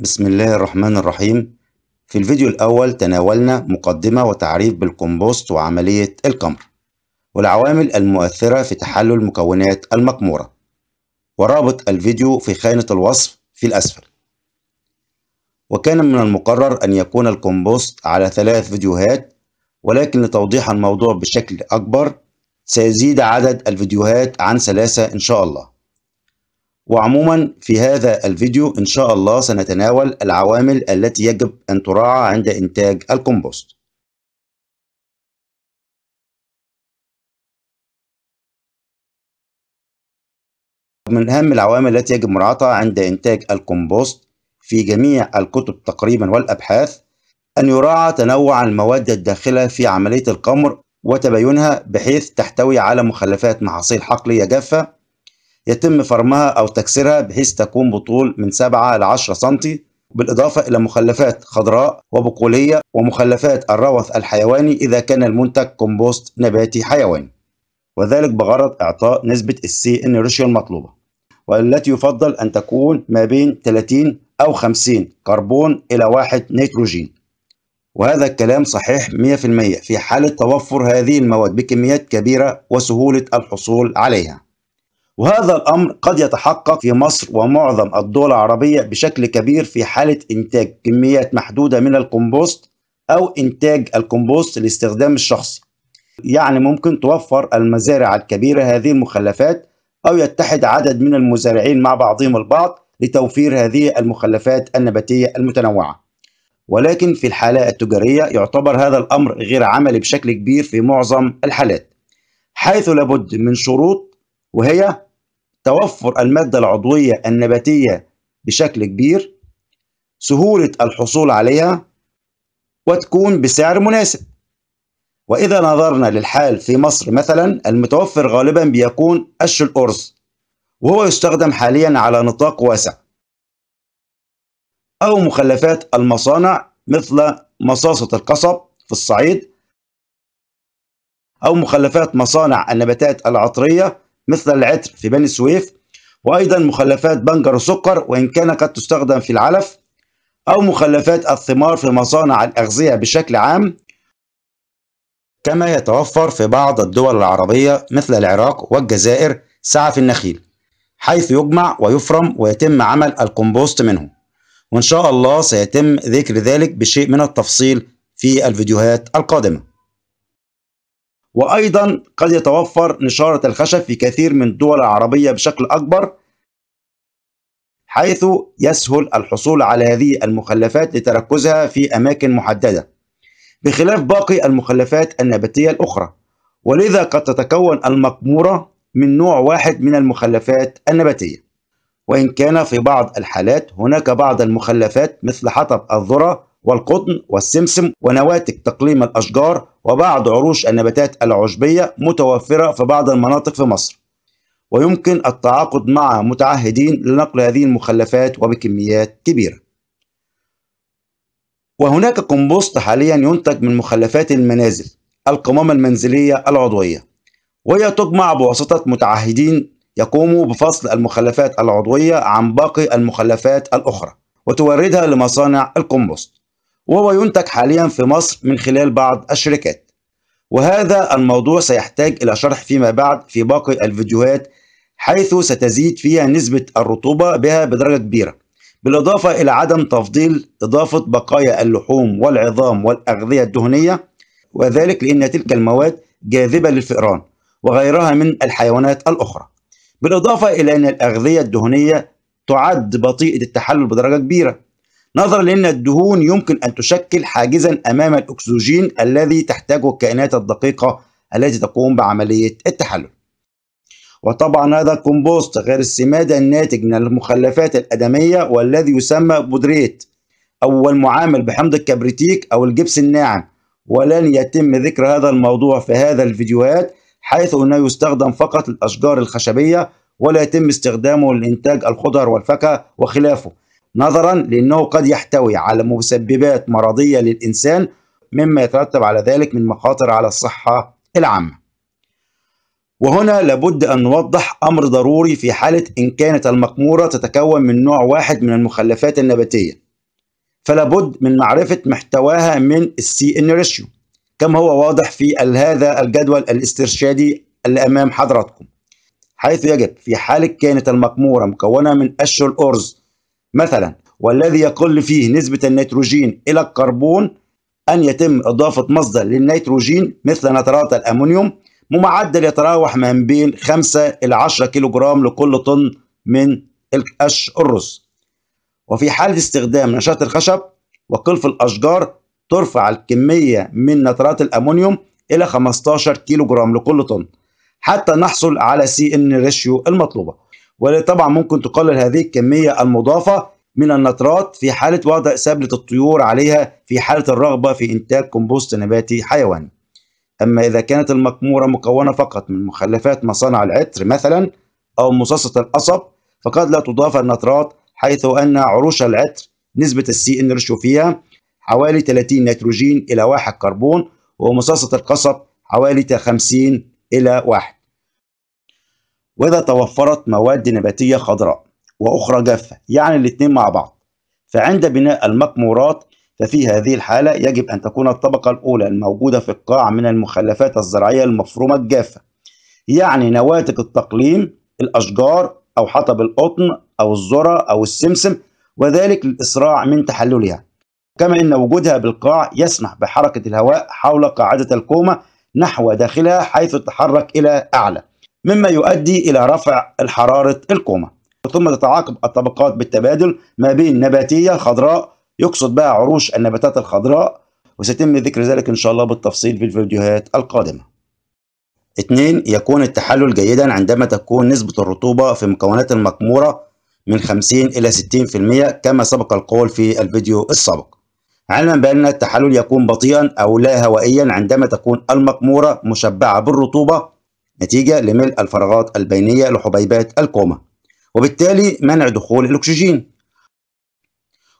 بسم الله الرحمن الرحيم في الفيديو الأول تناولنا مقدمة وتعريف بالكمبوست وعملية الكمر والعوامل المؤثرة في تحلل مكونات المقمورة ورابط الفيديو في خانة الوصف في الأسفل وكان من المقرر أن يكون الكمبوست على ثلاث فيديوهات ولكن لتوضيح الموضوع بشكل أكبر سيزيد عدد الفيديوهات عن ثلاثة إن شاء الله وعموما في هذا الفيديو إن شاء الله سنتناول العوامل التي يجب أن تراعى عند إنتاج الكمبوست من أهم العوامل التي يجب مراعاتها عند إنتاج الكمبوست في جميع الكتب تقريبا والأبحاث أن يراعى تنوع المواد الداخلة في عملية القمر وتباينها بحيث تحتوي على مخلفات محاصيل حقلية جافة يتم فرمها أو تكسيرها بحيث تكون بطول من 7 إلى 10 سم بالإضافة إلى مخلفات خضراء وبقولية ومخلفات الروث الحيواني إذا كان المنتج كومبوست نباتي حيواني وذلك بغرض إعطاء نسبة السي إن ريشيو المطلوبة والتي يفضل أن تكون ما بين 30 أو 50 كربون إلى 1 نيتروجين وهذا الكلام صحيح 100% في حالة توفر هذه المواد بكميات كبيرة وسهولة الحصول عليها وهذا الأمر قد يتحقق في مصر ومعظم الدول العربية بشكل كبير في حالة إنتاج كميات محدودة من الكمبوست أو إنتاج الكمبوست لاستخدام الشخصي يعني ممكن توفر المزارع الكبيرة هذه المخلفات أو يتحد عدد من المزارعين مع بعضهم البعض لتوفير هذه المخلفات النباتية المتنوعة ولكن في الحالة التجارية يعتبر هذا الأمر غير عملي بشكل كبير في معظم الحالات حيث لابد من شروط وهي توفر المادة العضوية النباتية بشكل كبير سهولة الحصول عليها وتكون بسعر مناسب وإذا نظرنا للحال في مصر مثلا المتوفر غالبا بيكون قش الأرز وهو يستخدم حاليا على نطاق واسع أو مخلفات المصانع مثل مصاصة القصب في الصعيد أو مخلفات مصانع النباتات العطرية مثل العطر في بني سويف وأيضا مخلفات بنجر وسكر وإن كان قد تستخدم في العلف أو مخلفات الثمار في مصانع الأغذية بشكل عام كما يتوفر في بعض الدول العربية مثل العراق والجزائر سعف النخيل حيث يجمع ويفرم ويتم عمل الكومبوست منه وإن شاء الله سيتم ذكر ذلك بشيء من التفصيل في الفيديوهات القادمة وأيضا قد يتوفر نشارة الخشب في كثير من الدول العربية بشكل أكبر حيث يسهل الحصول على هذه المخلفات لتركزها في أماكن محددة بخلاف باقي المخلفات النباتية الأخرى ولذا قد تتكون المقمورة من نوع واحد من المخلفات النباتية وإن كان في بعض الحالات هناك بعض المخلفات مثل حطب الذرة والقطن والسمسم ونواتج تقليم الأشجار وبعض عروش النباتات العشبية متوفرة في بعض المناطق في مصر ويمكن التعاقد مع متعهدين لنقل هذه المخلفات وبكميات كبيرة وهناك كومبوست حاليا ينتج من مخلفات المنازل القمامة المنزلية العضوية وهي تجمع بواسطة متعهدين يقوموا بفصل المخلفات العضوية عن باقي المخلفات الأخرى وتوردها لمصانع الكومبوست وهو ينتج حاليا في مصر من خلال بعض الشركات وهذا الموضوع سيحتاج إلى شرح فيما بعد في باقي الفيديوهات حيث ستزيد فيها نسبة الرطوبة بها بدرجة كبيرة بالإضافة إلى عدم تفضيل إضافة بقايا اللحوم والعظام والأغذية الدهنية وذلك لأن تلك المواد جاذبة للفئران وغيرها من الحيوانات الأخرى بالإضافة إلى أن الأغذية الدهنية تعد بطيئة التحلل بدرجة كبيرة نظرا لأن الدهون يمكن أن تشكل حاجزا أمام الأكسجين الذي تحتاجه الكائنات الدقيقة التي تقوم بعملية التحلل وطبعا هذا الكمبوست غير السماد الناتج من المخلفات الأدمية والذي يسمى بودريت أو المعامل بحمض الكبريتيك أو الجبس الناعم ولن يتم ذكر هذا الموضوع في هذا الفيديوهات حيث أنه يستخدم فقط للأشجار الخشبية ولا يتم استخدامه لإنتاج الخضر والفاكهة وخلافه نظرا لأنه قد يحتوي على مسببات مرضية للإنسان مما يترتب على ذلك من مخاطر على الصحة العامة وهنا لابد أن نوضح أمر ضروري في حالة إن كانت المقمورة تتكون من نوع واحد من المخلفات النباتية فلابد من معرفة محتواها من السي ان ريشيو كما هو واضح في هذا الجدول الاسترشادي اللي أمام حضراتكم حيث يجب في حالة كانت المقمورة مكونة من قشر الأرز مثلا والذي يقل فيه نسبة النيتروجين إلى الكربون أن يتم إضافة مصدر للنيتروجين مثل نترات الأمونيوم بمعدل يتراوح ما بين 5 إلى 10 كيلوغرام لكل طن من القش الرز وفي حالة استخدام نشاط الخشب وقلف الأشجار ترفع الكمية من نترات الأمونيوم إلى 15 كيلوغرام لكل طن حتى نحصل على سي إن ريشيو المطلوبة وطبعا ممكن تقلل هذه الكمية المضافة من النترات في حالة وضع سبلة الطيور عليها في حالة الرغبة في إنتاج كومبوست نباتي حيواني أما إذا كانت المكمورة مكونة فقط من مخلفات مصانع العطر مثلا أو مصاصة القصب فقد لا تضاف النترات حيث أن عروش العطر نسبة السي إن ريشيو فيها حوالي 30 نيتروجين إلى 1 كربون ومصاصة القصب حوالي 50 إلى 1 وإذا توفرت مواد نباتية خضراء وأخرى جافة يعني الاتنين مع بعض فعند بناء المقمورات ففي هذه الحالة يجب أن تكون الطبقة الأولى الموجودة في القاع من المخلفات الزراعية المفرومة الجافة يعني نواتج التقليم الأشجار أو حطب القطن أو الذرة أو السمسم وذلك للإسراع من تحللها كما أن وجودها بالقاع يسمح بحركة الهواء حول قاعدة الكومة نحو داخلها حيث تتحرك إلى أعلى مما يؤدي إلى رفع حرارة الكومة ثم تتعاقب الطبقات بالتبادل ما بين نباتية خضراء يقصد بها عروش النباتات الخضراء وسيتم ذكر ذلك إن شاء الله بالتفصيل في الفيديوهات القادمة اثنين يكون التحلل جيدا عندما تكون نسبة الرطوبة في مكونات المكمورة من 50 إلى 60% كما سبق القول في الفيديو السابق علما بأن التحلل يكون بطيئا أو لا هوائيا عندما تكون المقمورة مشبعة بالرطوبة نتيجة لملء الفراغات البينية لحبيبات الكوما وبالتالي منع دخول الأكسجين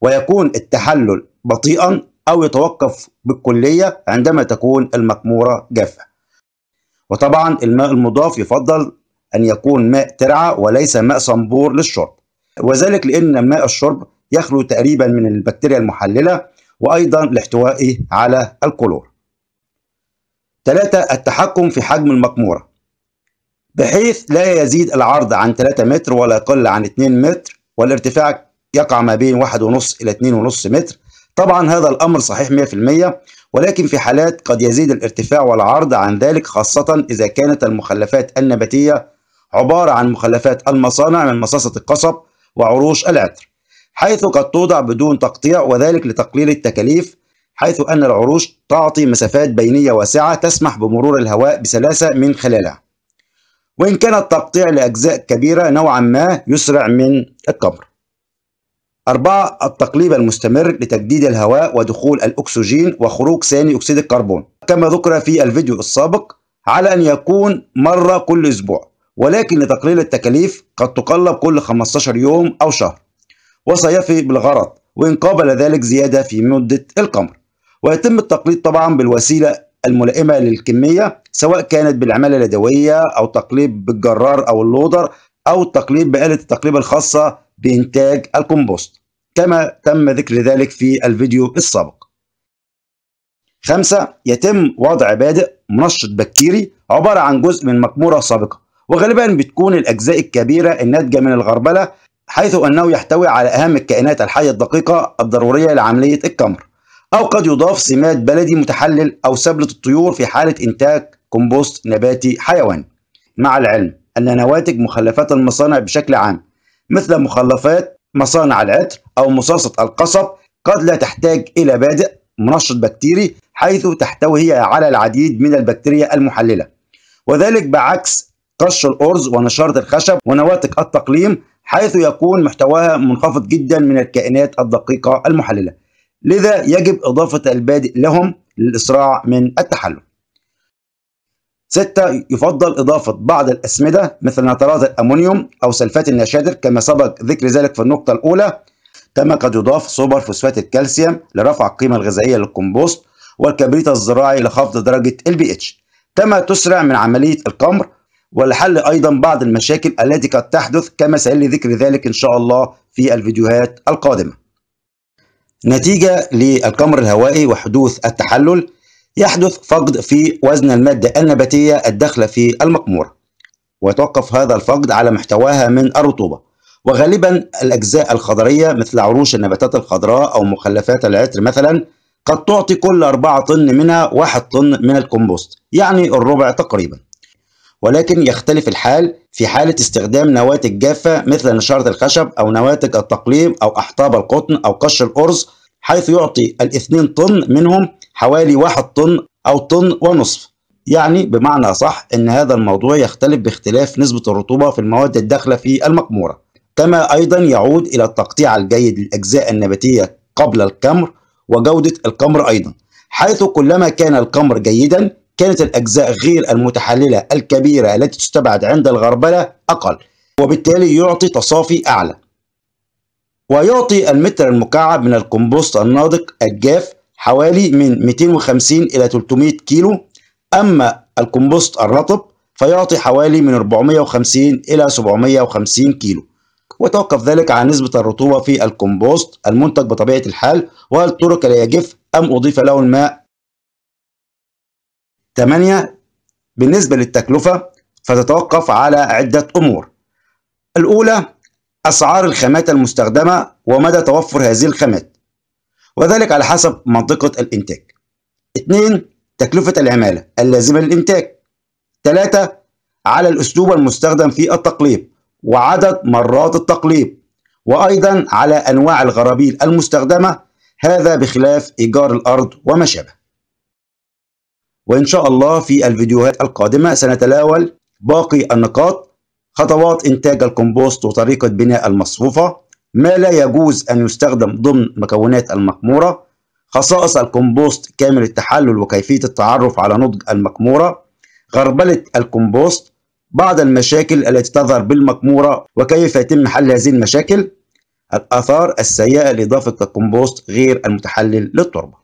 ويكون التحلل بطيئا أو يتوقف بالكلية عندما تكون المكمورة جافة وطبعا الماء المضاف يفضل أن يكون ماء ترعة وليس ماء صنبور للشرب وذلك لأن ماء الشرب يخلو تقريبا من البكتيريا المحللة وأيضا لاحتوائه على الكلور ثلاثة التحكم في حجم المكمورة بحيث لا يزيد العرض عن 3 متر ولا يقل عن 2 متر والارتفاع يقع ما بين 1.5 إلى 2.5 متر طبعا هذا الأمر صحيح 100% ولكن في حالات قد يزيد الارتفاع والعرض عن ذلك خاصة إذا كانت المخلفات النباتية عبارة عن مخلفات المصانع من مصاصة القصب وعروش العطر حيث قد توضع بدون تقطيع وذلك لتقليل التكاليف حيث أن العروش تعطي مسافات بينية واسعة تسمح بمرور الهواء بسلاسة من خلالها وإن كان التقطيع لأجزاء كبيرة نوعا ما يسرع من الكبر أربعة التقليب المستمر لتجديد الهواء ودخول الأكسجين وخروج ثاني أكسيد الكربون كما ذكر في الفيديو السابق على أن يكون مرة كل أسبوع ولكن لتقليل التكاليف قد تقلب كل 15 يوم أو شهر وسيفي بالغرض وإن قابل ذلك زيادة في مدة القمر ويتم التقليد طبعا بالوسيلة الملائمة للكمية سواء كانت بالعمالة اليدوية أو تقليب بالجرار أو اللودر أو التقليب بآلة التقليب الخاصة بإنتاج الكمبوست كما تم ذكر ذلك في الفيديو السابق خمسة يتم وضع بادئ منشط بكتيري عبارة عن جزء من مكمورة سابقة وغالبا بتكون الأجزاء الكبيرة الناتجة من الغربلة حيث أنه يحتوي على أهم الكائنات الحية الدقيقة الضرورية لعملية الكمر أو قد يضاف سماد بلدي متحلل أو سبلة الطيور في حالة إنتاج كومبوست نباتي حيواني مع العلم أن نواتج مخلفات المصانع بشكل عام مثل مخلفات مصانع العطر أو مصاصة القصب قد لا تحتاج إلى بادئ منشط بكتيري حيث تحتوي هي على العديد من البكتيريا المحللة وذلك بعكس قش الأرز ونشارة الخشب ونواتج التقليم حيث يكون محتواها منخفض جدا من الكائنات الدقيقة المحللة لذا يجب إضافة البادئ لهم للإسراع من التحلل ستة يفضل إضافة بعض الأسمدة مثل نترات الأمونيوم أو سلفات النشادر كما سبق ذكر ذلك في النقطة الأولى كما قد يضاف سوبر فوسفات الكالسيوم لرفع القيمة الغذائية للكمبوست والكبريت الزراعي لخفض درجة البي اتش كما تسرع من عملية القمر ولحل أيضا بعض المشاكل التي قد تحدث كما سيلي ذكر ذلك إن شاء الله في الفيديوهات القادمة نتيجة للقمر الهوائي وحدوث التحلل يحدث فقد في وزن المادة النباتية الداخلة في المقمورة ويتوقف هذا الفقد على محتواها من الرطوبة وغالبا الأجزاء الخضرية مثل عروش النباتات الخضراء أو مخلفات العطر مثلا قد تعطي كل 4 طن منها 1 طن من الكمبوست يعني الربع تقريبا ولكن يختلف الحال في حالة استخدام نواتج جافة مثل نشارة الخشب أو نواتج التقليم أو أحطاب القطن أو قش الأرز حيث يعطي الاثنين طن منهم حوالي واحد طن أو طن ونصف يعني بمعنى صح أن هذا الموضوع يختلف باختلاف نسبة الرطوبة في المواد الداخلة في المقمورة كما أيضا يعود إلى التقطيع الجيد للأجزاء النباتية قبل الكمر وجودة الكمر أيضا حيث كلما كان الكمر جيدا كانت الأجزاء غير المتحللة الكبيرة التي تستبعد عند الغربلة أقل وبالتالي يعطي تصافي أعلى ويعطي المتر المكعب من الكمبوست الناضج الجاف حوالي من 250 إلى 300 كيلو أما الكمبوست الرطب فيعطي حوالي من 450 إلى 750 كيلو وتوقف ذلك عن نسبة الرطوبة في الكمبوست المنتج بطبيعة الحال وهل ترك ليجف أم أضيف له الماء 8 بالنسبة للتكلفة فتتوقف على عدة أمور الأولى أسعار الخامات المستخدمة ومدى توفر هذه الخامات وذلك على حسب منطقة الإنتاج 2 تكلفة العمالة اللازمة للإنتاج 3 على الأسلوب المستخدم في التقليب وعدد مرات التقليب وأيضا على أنواع الغرابيل المستخدمة هذا بخلاف إيجار الأرض وما شابه وإن شاء الله في الفيديوهات القادمة سنتلاول باقي النقاط خطوات إنتاج الكمبوست وطريقة بناء المصفوفة ما لا يجوز أن يستخدم ضمن مكونات المقمورة خصائص الكمبوست كامل التحلل وكيفية التعرف على نضج المقمورة غربلة الكمبوست بعض المشاكل التي تظهر بالمكمورة وكيف يتم حل هذه المشاكل الآثار السيئة لإضافة الكمبوست غير المتحلل للتربة